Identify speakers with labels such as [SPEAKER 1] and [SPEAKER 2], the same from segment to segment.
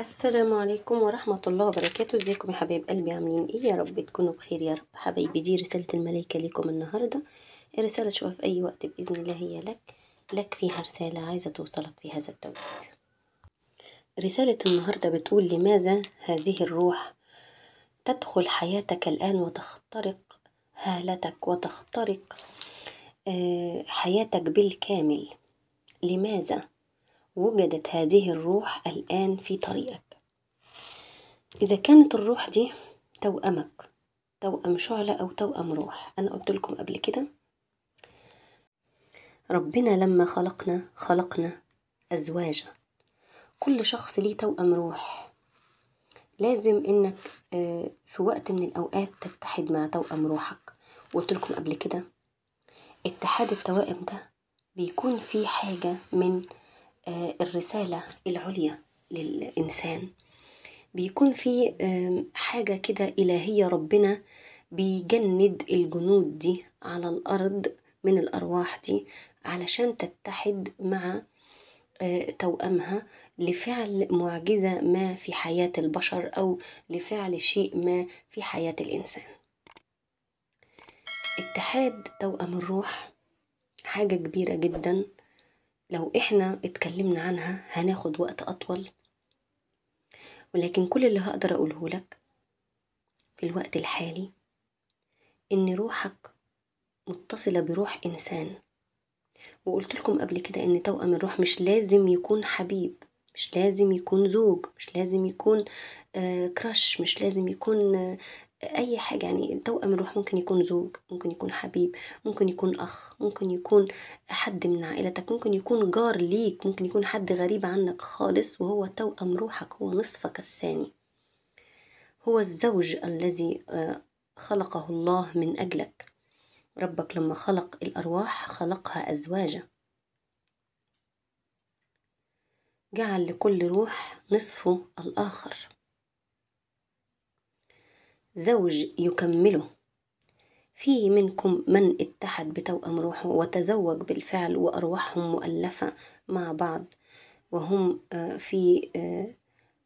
[SPEAKER 1] السلام عليكم ورحمة الله وبركاته ازيكم يا حبايب قلبي عاملين ايه يا رب تكونوا بخير يا رب حبايبي دي رسالة الملايكة ليكم النهاردة الرسالة شوفها في اي وقت بإذن الله هي لك لك فيها رسالة عايزة توصلك في هذا التوقيت رسالة النهاردة بتقول لماذا هذه الروح تدخل حياتك الآن وتخترق هالتك وتخترق آه، حياتك بالكامل لماذا وجدت هذه الروح الآن في طريقك إذا كانت الروح دي توأمك توأم شعلة أو توأم روح أنا قلت لكم قبل كده ربنا لما خلقنا خلقنا أزواجا كل شخص ليه توأم روح لازم إنك آه، في وقت من الأوقات تتحد مع توأم روحك وقلت لكم قبل كده اتحاد التوائم ده بيكون فيه حاجة من آه، الرسالة العليا للإنسان بيكون في حاجة كده إلهية ربنا بيجند الجنود دي على الأرض من الأرواح دي علشان تتحد مع آه، توأمها لفعل معجزة ما في حياة البشر أو لفعل شيء ما في حياة الإنسان اتحاد توأم الروح حاجة كبيرة جدا لو احنا اتكلمنا عنها هناخد وقت أطول ولكن كل اللي هقدر أقوله لك في الوقت الحالي إن روحك متصلة بروح إنسان وقلت لكم قبل كده إن توأم الروح مش لازم يكون حبيب مش لازم يكون زوج مش لازم يكون آه، كراش مش لازم يكون آه، اي حاجه يعني توأم الروح ممكن يكون زوج ممكن يكون حبيب ممكن يكون اخ ممكن يكون حد من عائلتك ممكن يكون جار ليك ممكن يكون حد غريب عنك خالص وهو توأم روحك هو نصفك الثاني هو الزوج الذي آه، خلقه الله من اجلك ربك لما خلق الارواح خلقها ازواجا جعل لكل روح نصفه الآخر زوج يكمله في منكم من اتحد بتوأم روحه وتزوج بالفعل وأرواحهم مؤلفة مع بعض وهم آه، في آه،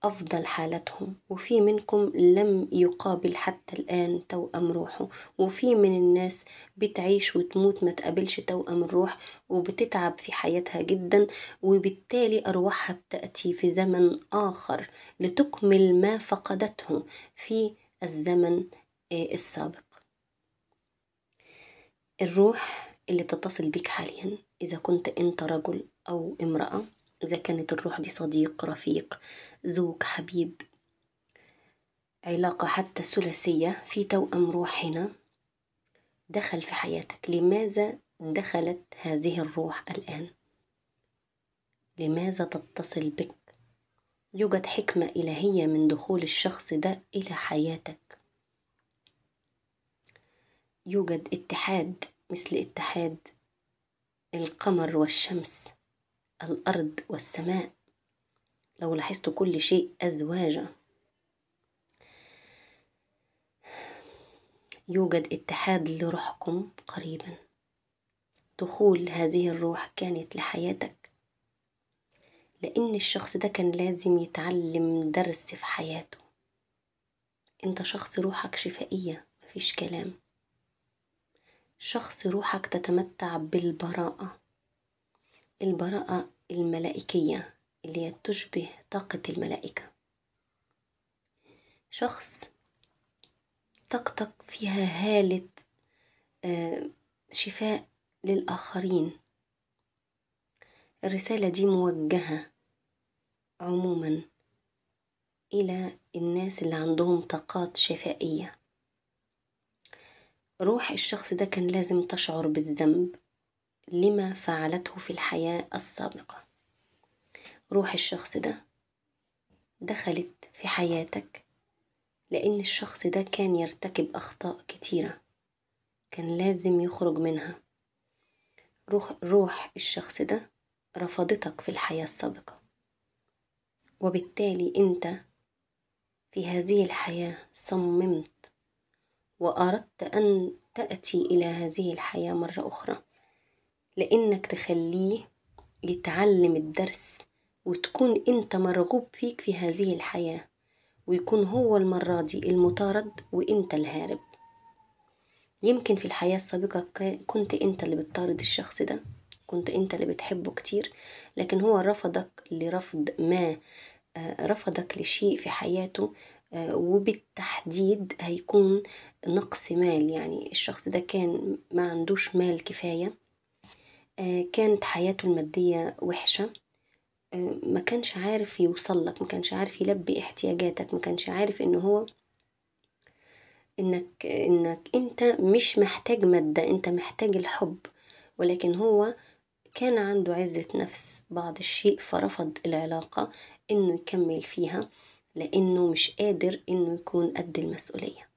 [SPEAKER 1] أفضل حالتهم وفي منكم لم يقابل حتى الآن توأم روحه وفي من الناس بتعيش وتموت ما تقابلش توأم الروح وبتتعب في حياتها جدا وبالتالي أرواحها بتأتي في زمن آخر لتكمل ما فقدته في الزمن آه، السابق الروح اللي بتتصل بيك حاليا إذا كنت أنت رجل أو امرأة إذا كانت الروح دي صديق رفيق زوج حبيب علاقة حتى ثلاثية في توأم روح هنا دخل في حياتك لماذا دخلت هذه الروح الآن لماذا تتصل بك يوجد حكمة إلهية من دخول الشخص ده إلى حياتك يوجد اتحاد مثل اتحاد القمر والشمس الأرض والسماء لو لاحظت كل شيء أزواجا يوجد اتحاد لروحكم قريبا دخول هذه الروح كانت لحياتك لأن الشخص ده كان لازم يتعلم درس في حياته انت شخص روحك شفائية مفيش كلام شخص روحك تتمتع بالبراءة البراءة الملائكية اللي هي تشبه طاقة الملائكة شخص طاقتك فيها هالة آه، شفاء للآخرين الرسالة دي موجهة عموما إلى الناس اللي عندهم طاقات شفائية روح الشخص ده كان لازم تشعر بالذنب لما فعلته في الحياة السابقة روح الشخص ده دخلت في حياتك لأن الشخص ده كان يرتكب أخطاء كتيرة كان لازم يخرج منها روح, روح الشخص ده رفضتك في الحياة السابقة وبالتالي أنت في هذه الحياة صممت وأردت أن تأتي إلى هذه الحياة مرة أخرى لإنك تخليه يتعلم الدرس وتكون انت مرغوب فيك في هذه الحياة ويكون هو المرة دي المطارد وانت الهارب يمكن في الحياة السابقة كنت انت اللي بتطارد الشخص ده كنت انت اللي بتحبه كتير لكن هو رفضك لرفض ما آه، رفضك لشيء في حياته آه، وبالتحديد هيكون نقص مال يعني الشخص ده كان ما عندوش مال كفاية آه، كانت حياته المادية وحشة آه، ما كانش عارف يوصل لك ما كانش عارف يلبي احتياجاتك ما كانش عارف ان هو انك انك انت مش محتاج مادة انت محتاج الحب ولكن هو كان عنده عزة نفس بعض الشيء فرفض العلاقة انه يكمل فيها لانه مش قادر انه يكون قد المسؤولية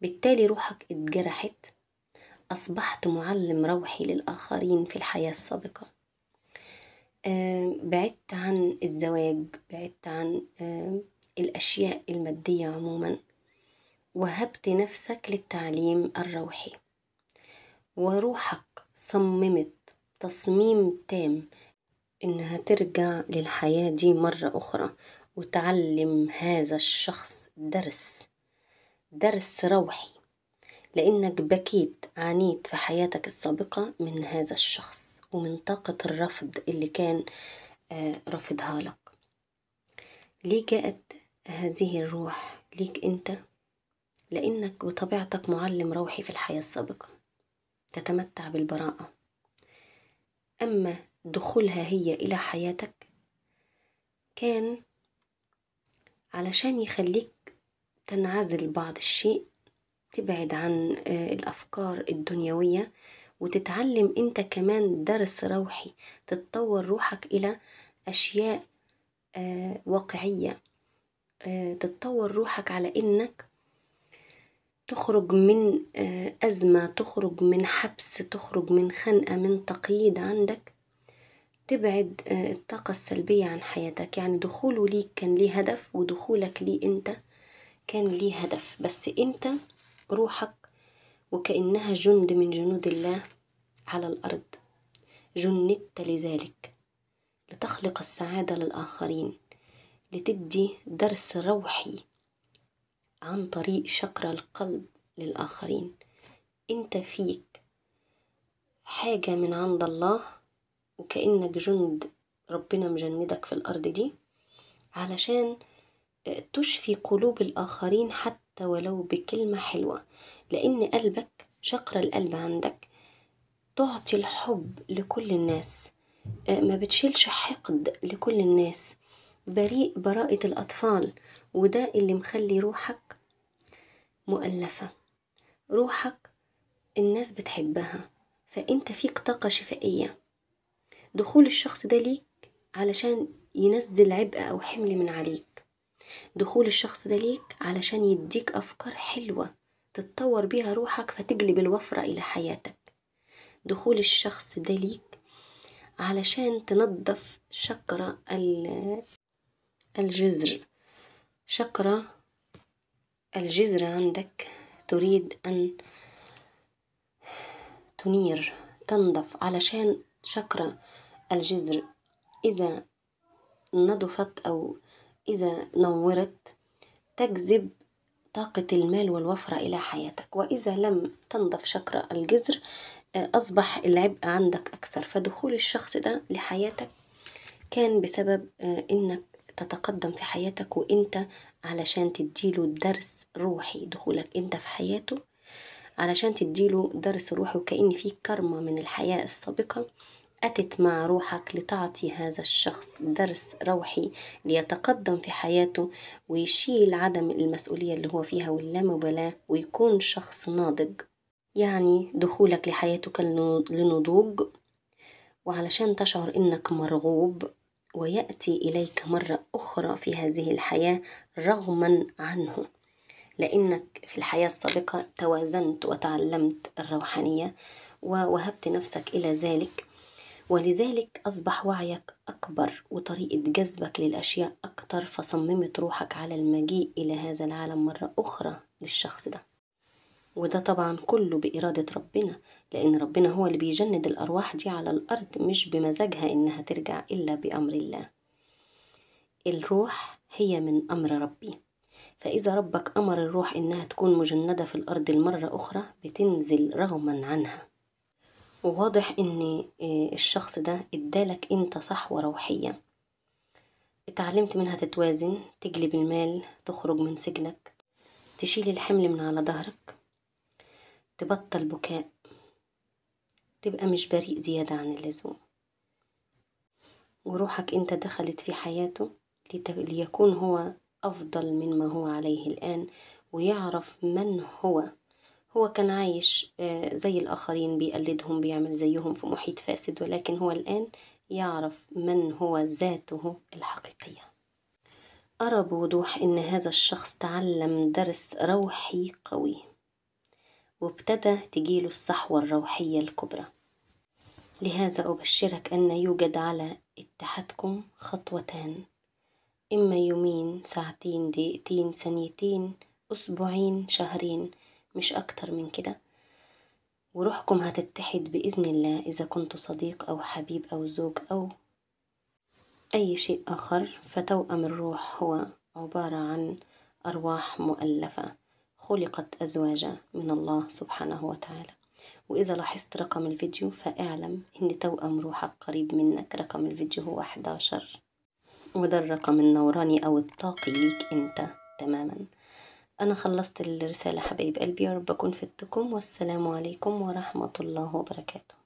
[SPEAKER 1] بالتالي روحك اتجرحت أصبحت معلم روحي للآخرين في الحياة السابقة آه، بعدت عن الزواج بعدت عن آه، الأشياء المادية عموما وهبت نفسك للتعليم الروحي وروحك صممت تصميم تام إنها ترجع للحياة دي مرة أخرى وتعلم هذا الشخص درس درس روحي لأنك بكيت عانيت في حياتك السابقة من هذا الشخص ومن طاقة الرفض اللي كان آه، رفضها لك ليه جاءت هذه الروح ليك أنت؟ لأنك بطبيعتك معلم روحي في الحياة السابقة تتمتع بالبراءة أما دخولها هي إلى حياتك كان علشان يخليك تنعزل بعض الشيء تبعد عن آه، الأفكار الدنيوية وتتعلم أنت كمان درس روحي تتطور روحك إلى أشياء آه، واقعية آه، تتطور روحك على إنك تخرج من أزمة تخرج من حبس تخرج من خنقة من تقييد عندك تبعد الطاقة السلبية عن حياتك يعني دخوله ليك كان ليه هدف ودخولك ليه انت كان ليه هدف بس انت روحك وكأنها جند من جنود الله على الأرض جندت لذلك لتخلق السعادة للآخرين لتدي درس روحي عن طريق شقر القلب للآخرين أنت فيك حاجة من عند الله وكأنك جند ربنا مجندك في الأرض دي علشان تشفي قلوب الآخرين حتى حتى ولو بكلمة حلوة لأن قلبك شقر القلب عندك تعطي الحب لكل الناس آه، ما بتشيلش حقد لكل الناس بريء براءة الأطفال وده اللي مخلي روحك مؤلفة روحك الناس بتحبها فأنت فيك طاقة شفائية دخول الشخص ده ليك علشان ينزل عبء أو حمل من عليك دخول الشخص ده ليك علشان يديك أفكار حلوة تتطور بيها روحك فتجلب الوفرة إلى حياتك دخول الشخص ده ليك علشان تنظف شكرة الجزر شكرة الجزر عندك تريد أن تنير تنظف علشان شكرة الجزر إذا نضفت أو إذا نورت تجذب طاقة المال والوفرة إلى حياتك وإذا لم تنضف شكر الجزر آه، أصبح العبء عندك أكثر فدخول الشخص ده لحياتك كان بسبب آه، إنك تتقدم في حياتك وإنت علشان تديله درس روحي دخولك إنت في حياته علشان تديله درس روحي وكأن فيه كارما من الحياة السابقة أتت مع روحك لتعطي هذا الشخص درس روحي ليتقدم في حياته ويشيل عدم المسؤولية اللي هو فيها واللامبالاة ويكون شخص ناضج يعني دخولك لحياتك لنضوج وعلشان تشعر إنك مرغوب ويأتي إليك مرة أخرى في هذه الحياة رغما عنه لأنك في الحياة السابقة توازنت وتعلمت الروحانية ووهبت نفسك إلى ذلك ولذلك أصبح وعيك أكبر وطريقة جذبك للأشياء أكتر فصممت روحك على المجيء إلى هذا العالم مرة أخرى للشخص ده وده طبعا كله بإرادة ربنا لأن ربنا هو اللي بيجند الأرواح دي على الأرض مش بمزاجها إنها ترجع إلا بأمر الله الروح هي من أمر ربي فإذا ربك أمر الروح إنها تكون مجندة في الأرض المرة أخرى بتنزل رغما عنها وواضح ان آه، الشخص ده ادالك انت صحوة روحية اتعلمت منها تتوازن تجلب المال تخرج من سجنك تشيل الحمل من على ظهرك تبطل بكاء تبقى مش بريء زيادة عن اللزوم وروحك انت دخلت في حياته ليكون هو أفضل مما هو عليه الآن ويعرف من هو هو كان عايش آه، زي الآخرين بيقلدهم بيعمل زيهم في محيط فاسد ولكن هو الآن يعرف من هو ذاته الحقيقية أرى بوضوح إن هذا الشخص تعلم درس روحي قوي وابتدى تجيله الصحوة الروحية الكبرى لهذا أبشرك أن يوجد على اتحادكم خطوتان إما يومين ساعتين دقيقتين ثانيتين أسبوعين شهرين مش أكتر من كده وروحكم هتتحد بإذن الله إذا كنت صديق أو حبيب أو زوج أو أي شيء آخر فتوأم الروح هو عبارة عن أرواح مؤلفة خلقت أزواجا من الله سبحانه وتعالى وإذا لاحظت رقم الفيديو فاعلم إن توأم روحك قريب منك رقم الفيديو هو 11 وده الرقم النوراني أو الطاقي ليك أنت تماماً أنا خلصت الرسالة حبايب قلبي يا رب أكون فدتكم والسلام عليكم ورحمة الله وبركاته